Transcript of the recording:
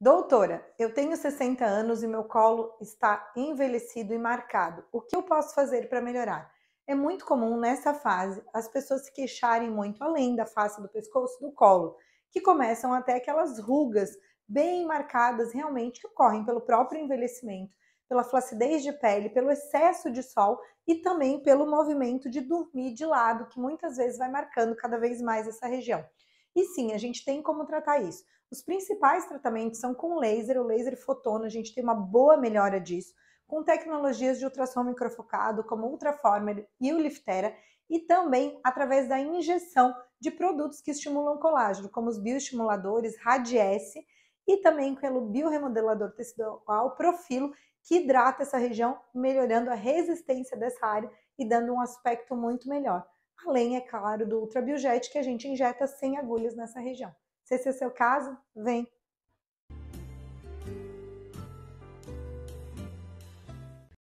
Doutora, eu tenho 60 anos e meu colo está envelhecido e marcado. O que eu posso fazer para melhorar? É muito comum nessa fase as pessoas se queixarem muito além da face do pescoço do colo, que começam até aquelas rugas bem marcadas realmente que ocorrem pelo próprio envelhecimento, pela flacidez de pele, pelo excesso de sol e também pelo movimento de dormir de lado, que muitas vezes vai marcando cada vez mais essa região. E sim, a gente tem como tratar isso. Os principais tratamentos são com laser, o laser fotono, a gente tem uma boa melhora disso, com tecnologias de ultrassom microfocado, como Ultraformer e o Liftera, e também através da injeção de produtos que estimulam colágeno, como os bioestimuladores Radiesse e também pelo bioremodelador tecidual Profilo, que hidrata essa região, melhorando a resistência dessa área e dando um aspecto muito melhor além, é claro, do ultrabiojet que a gente injeta sem agulhas nessa região. Se esse é o seu caso, vem